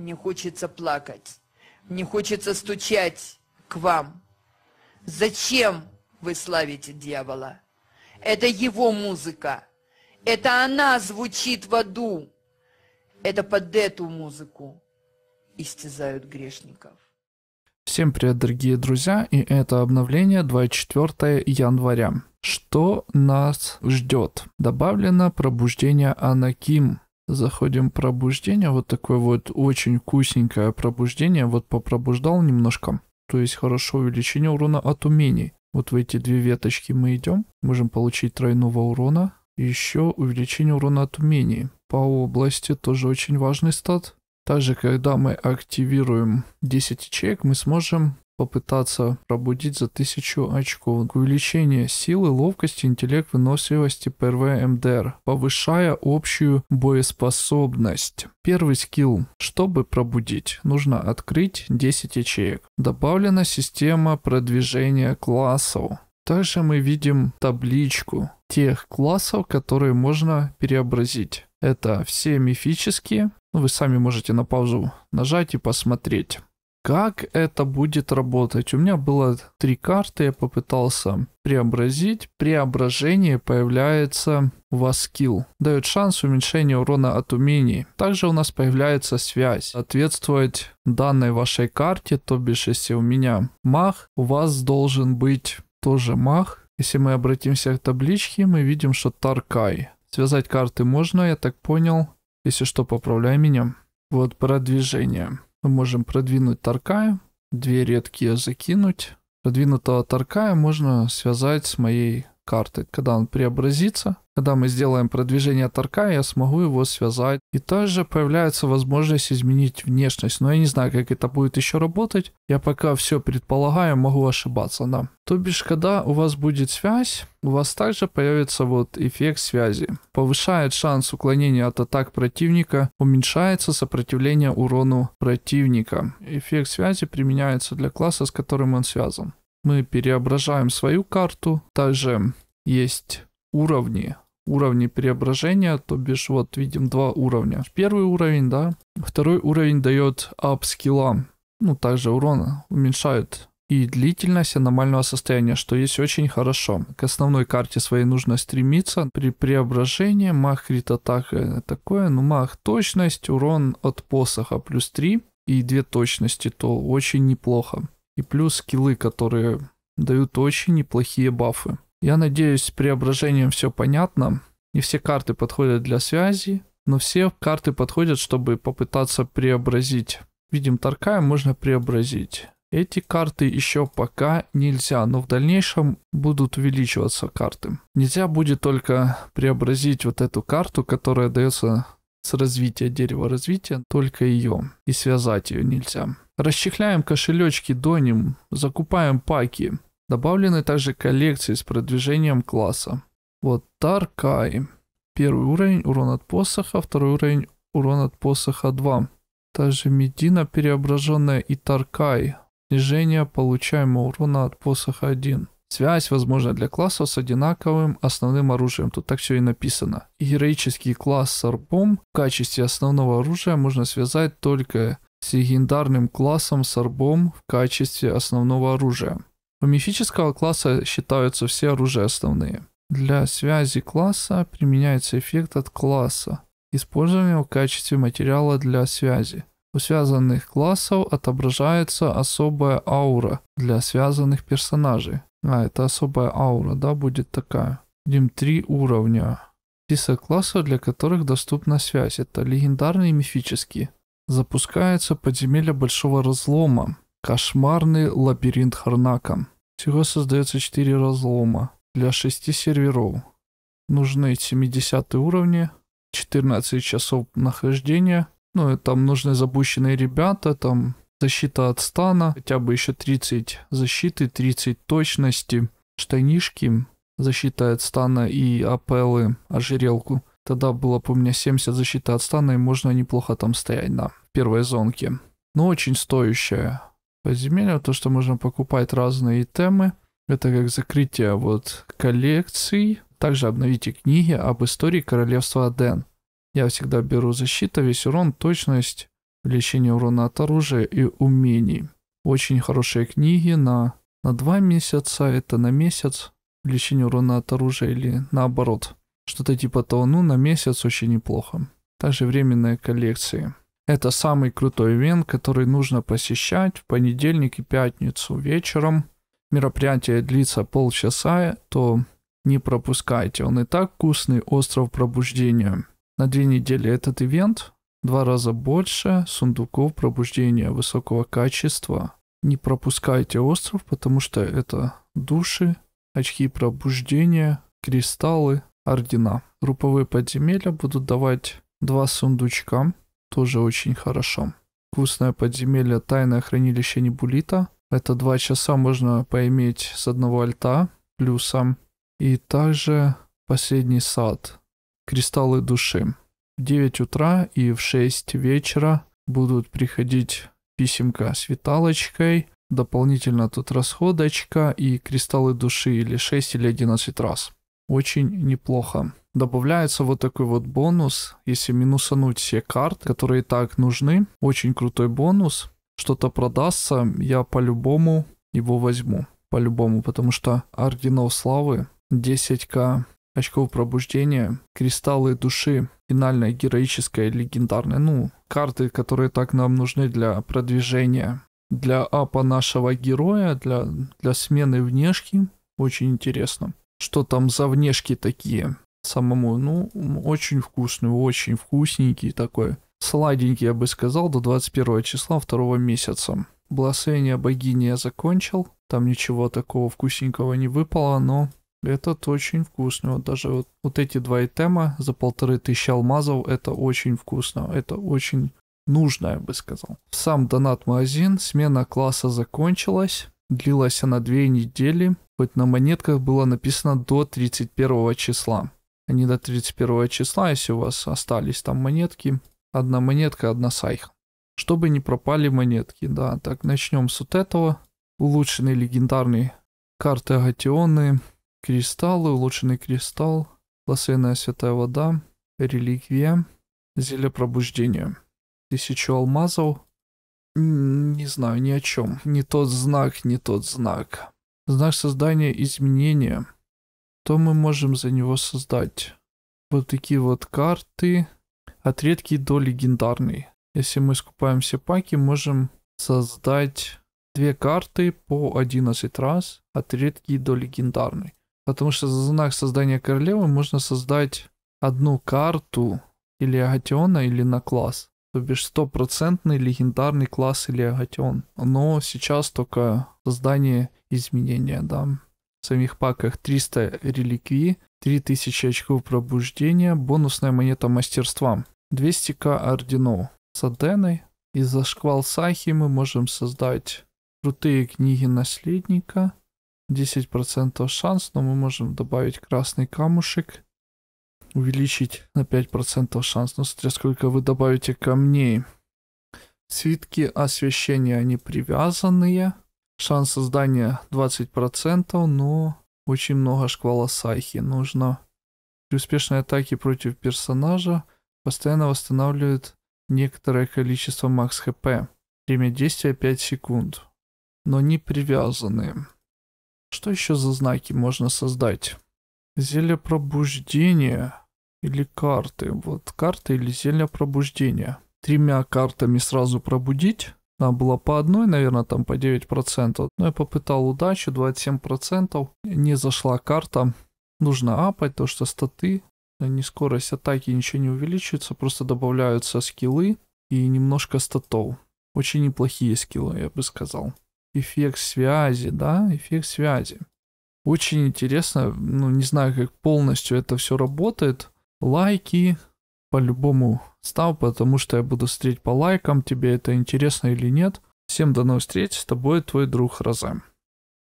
Мне хочется плакать. Мне хочется стучать к вам. Зачем вы славите дьявола? Это его музыка. Это она звучит в аду. Это под эту музыку истязают грешников. Всем привет, дорогие друзья, и это обновление 24 января. Что нас ждет? Добавлено пробуждение Анаким заходим пробуждение, вот такое вот очень вкусненькое пробуждение, вот попробуждал немножко, то есть хорошо увеличение урона от умений. Вот в эти две веточки мы идем, можем получить тройного урона, еще увеличение урона от умений. По области тоже очень важный стат. Также, когда мы активируем 10 ячеек, мы сможем попытаться пробудить за 1000 очков. Увеличение силы, ловкости, интеллект, выносливости ПРВ МДР, повышая общую боеспособность. Первый скилл. Чтобы пробудить, нужно открыть 10 ячеек. Добавлена система продвижения классов. Также мы видим табличку тех классов, которые можно переобразить Это все мифические. Вы сами можете на паузу нажать и посмотреть. Как это будет работать? У меня было три карты, я попытался преобразить. Преображение появляется в вас скилл. Дает шанс уменьшения урона от умений. Также у нас появляется связь. Соответствовать данной вашей карте, то бишь если у меня мах, у вас должен быть тоже мах. Если мы обратимся к табличке, мы видим, что Таркай. Связать карты можно, я так понял. Если что, поправляй меня. Вот продвижение. Мы можем продвинуть Таркая, две редкие закинуть. Продвинутого Таркая можно связать с моей карты. Когда он преобразится, когда мы сделаем продвижение торка, я смогу его связать. И также появляется возможность изменить внешность. Но я не знаю, как это будет еще работать. Я пока все предполагаю, могу ошибаться, да. То бишь, когда у вас будет связь, у вас также появится вот эффект связи. Повышает шанс уклонения от атак противника, уменьшается сопротивление урону противника. Эффект связи применяется для класса, с которым он связан мы переображаем свою карту. Также есть уровни, уровни преображения, то бишь вот видим два уровня. Первый уровень, да, второй уровень дает ап скиллам, ну также урона уменьшает и длительность аномального состояния, что есть очень хорошо. К основной карте своей нужно стремиться. При преображении мах, крит, атака, такое. Ну, мах, точность, урон от посоха плюс 3 и 2 точности, то очень неплохо и плюс скиллы, которые дают очень неплохие бафы. Я надеюсь, с преображением все понятно. Не все карты подходят для связи, но все карты подходят, чтобы попытаться преобразить. Видим, Таркая можно преобразить. Эти карты еще пока нельзя, но в дальнейшем будут увеличиваться карты. Нельзя будет только преобразить вот эту карту, которая дается с развития дерева развития только ее, и связать ее нельзя. Расчехляем кошелечки, доним, закупаем паки. Добавлены также коллекции с продвижением класса. Вот Таркай. Первый уровень урон от посоха, второй уровень урон от посоха 2. Также Медина переображенная и Таркай. Снижение получаемого урона от посоха 1. Связь, возможна для класса с одинаковым основным оружием. Тут так все и написано. Героический класс с арбом в качестве основного оружия можно связать только с легендарным классом с арбом в качестве основного оружия. У мифического класса считаются все оружия основные. Для связи класса применяется эффект от класса, используемого в качестве материала для связи. У связанных классов отображается особая аура для связанных персонажей. А, это особая аура, да, будет такая. Дим, три уровня. Список классов, для которых доступна связь. Это легендарные и мифические. Запускается подземелье Большого Разлома. Кошмарный лабиринт Харнака. Всего создается 4 разлома для 6 серверов. Нужны 70 уровни, 14 часов нахождения. Ну и там нужны запущенные ребята, там Защита от стана, хотя бы еще 30 защиты, 30 точности. Штанишки, защита от стана и апеллы, ожерелку. Тогда было бы у меня 70 защиты от стана, и можно неплохо там стоять на первой зонке. Но очень стоящая. Подземелье, то, что можно покупать разные темы. Это как закрытие вот коллекций. Также обновите книги об истории королевства Аден. Я всегда беру защита, весь урон, точность, Лечение урона от оружия и умений. Очень хорошие книги на, на 2 месяца, это на месяц. Лечение урона от оружия или наоборот. Что-то типа того, ну на месяц очень неплохо. Также временные коллекции. Это самый крутой ивент, который нужно посещать в понедельник и пятницу вечером. Мероприятие длится полчаса, то не пропускайте. Он и так вкусный остров пробуждения. На две недели этот ивент, два раза больше сундуков пробуждения высокого качества. Не пропускайте остров, потому что это души, очки пробуждения, кристаллы, ордена. Групповые подземелья будут давать два сундучка, тоже очень хорошо. Вкусное подземелье, тайное хранилище Небулита. Это два часа можно поиметь с одного альта плюсом. И также последний сад, кристаллы души. 9 утра и в 6 вечера будут приходить писемка с виталочкой, дополнительно тут расходочка и кристаллы души или 6 или 11 раз. Очень неплохо. Добавляется вот такой вот бонус, если минусануть все карты, которые и так нужны. Очень крутой бонус. Что-то продастся, я по-любому его возьму. По-любому, потому что орденов славы 10к очков пробуждения, кристаллы души, финальная героическая легендарная, ну, карты, которые так нам нужны для продвижения, для апа нашего героя, для, для смены внешки. Очень интересно, что там за внешки такие самому. Ну, очень вкусный, очень вкусненький такой. Сладенький, я бы сказал, до 21 числа второго месяца. Благословение богини я закончил. Там ничего такого вкусненького не выпало, но этот очень вкусный. Вот даже вот, вот эти два итема за полторы тысячи алмазов, это очень вкусно. Это очень нужно, я бы сказал. Сам донат-магазин, смена класса закончилась. Длилась она две недели, хоть на монетках было написано до 31 числа. Они а до 31 числа, если у вас остались там монетки. Одна монетка, одна сайха. Чтобы не пропали монетки, да. Так, начнем с вот этого. Улучшенные легендарные карты Агатионы. Кристаллы, улучшенный кристалл, лосвенная святая вода, реликвия, зелье пробуждения. Тысячу алмазов. Не знаю ни о чем. Не тот знак, не тот знак. Знак создания изменения. То мы можем за него создать. Вот такие вот карты. От редкий до легендарный. Если мы скупаем все паки, можем создать две карты по 11 раз. От редкий до легендарный. Потому что за знак создания королевы можно создать одну карту или агатиона, или на класс. То бишь стопроцентный легендарный класс или агатион. Но сейчас только создание изменения, да. В самих паках 300 реликвий, 3000 очков пробуждения, бонусная монета мастерства, 200к орденов. С Аденой и за шквал Сахи мы можем создать крутые книги наследника – 10% шанс, но мы можем добавить красный камушек. Увеличить на 5% шанс. Но ну, смотря сколько вы добавите камней. Свитки освещения, они привязанные. Шанс создания 20%, но очень много шквала сайхи. Нужно при успешной атаке против персонажа постоянно восстанавливает некоторое количество макс хп. Время действия 5 секунд. Но не привязанные. Что еще за знаки можно создать? Зелье пробуждения или карты? Вот карты или зелье пробуждения. Тремя картами сразу пробудить. Там было по одной, наверное, там по 9%. Но я попытал удачу, 27%. Не зашла карта. Нужно апать, то что статы, не скорость атаки ничего не увеличивается, просто добавляются скиллы и немножко статов. Очень неплохие скиллы, я бы сказал эффект связи, да, эффект связи. Очень интересно, ну не знаю, как полностью это все работает. Лайки по-любому став, потому что я буду стрелять по лайкам, тебе это интересно или нет. Всем до новых встреч, с тобой твой друг Розем.